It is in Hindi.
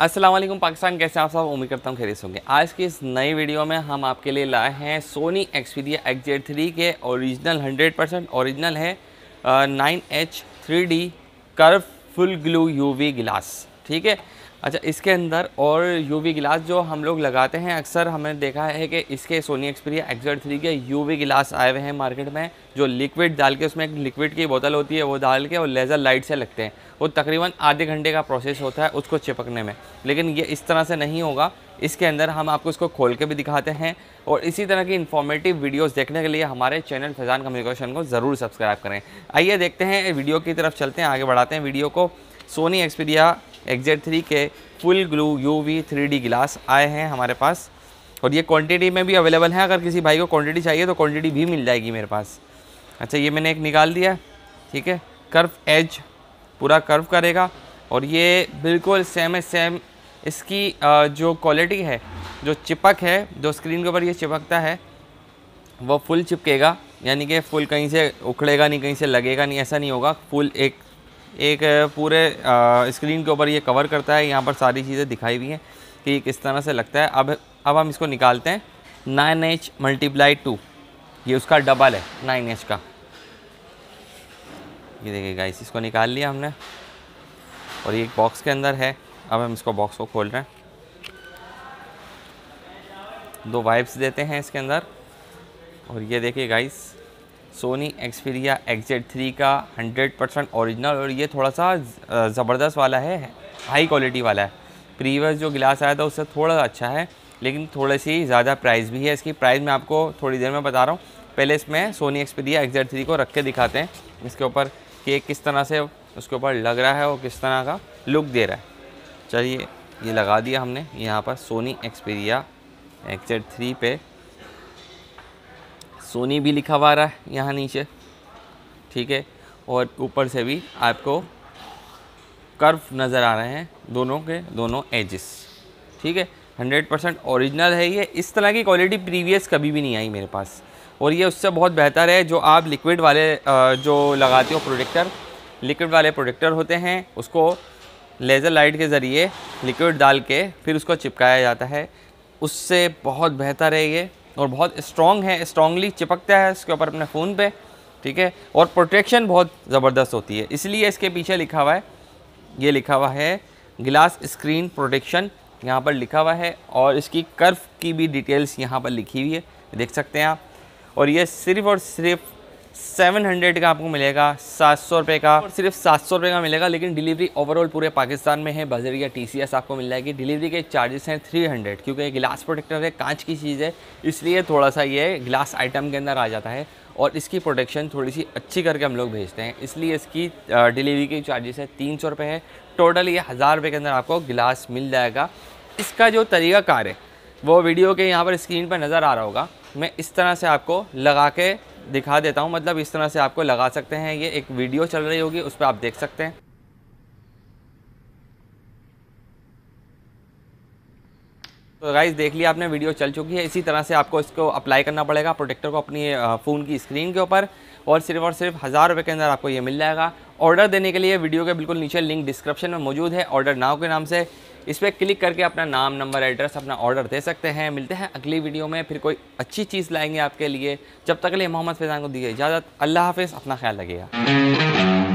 अस्सलाम वालेकुम पाकिस्तान कैसे आप सब उम्मीद करता हूँ खैरियत होंगे आज की इस नई वीडियो में हम आपके लिए लाए हैं Sony Xperia X Z three के ओरिजिनल 100 परसेंट ओरिजिनल है nine H three D curve full glue UV glass ठीक है अच्छा इसके अंदर और यूवी गिलास जो हम लोग लगाते हैं अक्सर हमने देखा है कि इसके सोनी एक्सपीरिया एक्जर्ट थ्री के यूवी गिलास आए हुए हैं मार्केट में जो लिक्विड डाल के उसमें एक लिक्विड की बोतल होती है वो डाल के और लेज़र लाइट से लगते हैं वो तकरीबन आधे घंटे का प्रोसेस होता है उसको चिपकने में लेकिन ये इस तरह से नहीं होगा इसके अंदर हम आपको इसको खोल के भी दिखाते हैं और इसी तरह की इन्फॉर्मेटिव वीडियोज़ देखने के लिए हमारे चैनल फैज़ान कम्युनिकेशन को ज़रूर सब्सक्राइब करें आइए देखते हैं वीडियो की तरफ चलते हैं आगे बढ़ाते हैं वीडियो को सोनी एक्सपीरिया एग्जेट थ्री के full glue U V three D glass आए हैं हमारे पास और ये क्वांटिटी में भी अवेलेबल है अगर किसी भाई को क्वांटिटी चाहिए तो क्वांटिटी भी मिल जाएगी मेरे पास अच्छा ये मैंने एक निकाल दिया ठीक है कर्व एज पूरा कर्व करेगा और ये बिल्कुल सेम है सेम इसकी जो क्वालिटी है जो चिपक है जो स्क्रीन के ऊपर ये चिपकता है वो फुल चिपकेगा यानी कि फुल कहीं से उखड़ेगा नहीं कहीं से लगेगा नहीं ऐसा नहीं होगा फुल एक एक पूरे स्क्रीन के ऊपर ये कवर करता है यहाँ पर सारी चीज़ें दिखाई हुई हैं कि किस तरह से लगता है अब अब हम इसको निकालते हैं नाइन एच मल्टीप्लाई टू ये उसका डबल है नाइन एच का ये देखिए गाइस इसको निकाल लिया हमने और ये एक बॉक्स के अंदर है अब हम इसको बॉक्स को खोल रहे हैं दो वाइप्स देते हैं इसके अंदर और ये देखिए guys Sony Xperia X Z three का 100 परसेंट औरिजिनल और ये थोड़ा सा ज़बरदस्त वाला है हाई क्वालिटी वाला है प्रीवियस जो गिलास आया था उससे थोड़ा अच्छा है लेकिन थोड़ी सी ज़्यादा प्राइस भी है इसकी प्राइस मैं आपको थोड़ी देर में बता रहा हूँ पहले इसमें सोनी एक्सपीरिया एक्जेड थ्री को रख के दिखाते हैं इसके ऊपर कि किस तरह से उसके ऊपर लग रहा है और किस तरह का लुक दे रहा है चलिए ये लगा दिया हमने यहाँ पर सोनी एक्सपीरिया एक्जेड थ्री पे सोनी भी लिखा हुआ रहा है यहाँ नीचे ठीक है और ऊपर से भी आपको कर्व नज़र आ रहे हैं दोनों के दोनों एजेस ठीक है 100 परसेंट औरिजिनल है ये इस तरह की क्वालिटी प्रीवियस कभी भी नहीं आई मेरे पास और ये उससे बहुत बेहतर है जो आप लिक्विड वाले जो लगाते हो प्रोडक्टर लिक्विड वाले प्रोडक्टर होते हैं उसको लेज़र लाइट के ज़रिए लिक्विड डाल के फिर उसको चिपकाया जाता है उससे बहुत बेहतर है ये और बहुत स्ट्रॉन्ग है स्ट्रॉन्गली चिपकता है इसके ऊपर अपने फ़ोन पे ठीक है और प्रोटेक्शन बहुत ज़बरदस्त होती है इसलिए इसके पीछे लिखा हुआ है ये लिखा हुआ है ग्लास स्क्रीन प्रोटेक्शन यहाँ पर लिखा हुआ है और इसकी कर्फ की भी डिटेल्स यहाँ पर लिखी हुई है देख सकते हैं आप और ये सिर्फ़ और सिर्फ सेवन हंड्रेड का आपको मिलेगा सात सौ रुपये का और सिर्फ सात सौ रुपये का मिलेगा लेकिन डिलीवरी ओवरऑल पूरे पाकिस्तान में है बजरिया टी सी एस आपको मिल जाएगी डिलीवरी के चार्जेस हैं थ्री हंड्रेड क्योंकि ये गिलास प्रोटेक्टर है कांच की चीज़ है इसलिए थोड़ा सा ये गिलास आइटम के अंदर आ जाता है और इसकी प्रोटेक्शन थोड़ी सी अच्छी करके हम लोग भेजते हैं इसलिए इसकी डिलीवरी के चार्जेस है तीन सौ रुपये है टोटल ये हज़ार रुपये के अंदर आपको गिलास मिल जाएगा इसका जो तरीक़ाकार है वो वीडियो के यहाँ पर स्क्रीन पर नज़र आ रहा होगा मैं इस तरह से आपको लगा के दिखा देता हूँ मतलब इस तरह से आपको लगा सकते हैं ये एक वीडियो चल रही होगी उस पर आप देख सकते हैं तो गाइज देख लिया आपने वीडियो चल चुकी है इसी तरह से आपको इसको अप्लाई करना पड़ेगा प्रोटेक्टर को अपनी फ़ोन की स्क्रीन के ऊपर और सिर्फ और सिर्फ हज़ार रुपये के अंदर आपको ये मिल जाएगा ऑर्डर देने के लिए वीडियो के बिल्कुल नीचे लिंक डिस्क्रिप्शन में मौजूद है ऑर्डर नाव के नाम से इस पर क्लिक करके अपना नाम नंबर एड्रेस अपना ऑर्डर दे सकते हैं मिलते हैं अगली वीडियो में फिर कोई अच्छी चीज़ लाएंगे आपके लिए जब तक के लिए मोहम्मद फैज़ान को दिए इजाज़त अल्लाह हाफिज़ अपना ख्याल रखिएगा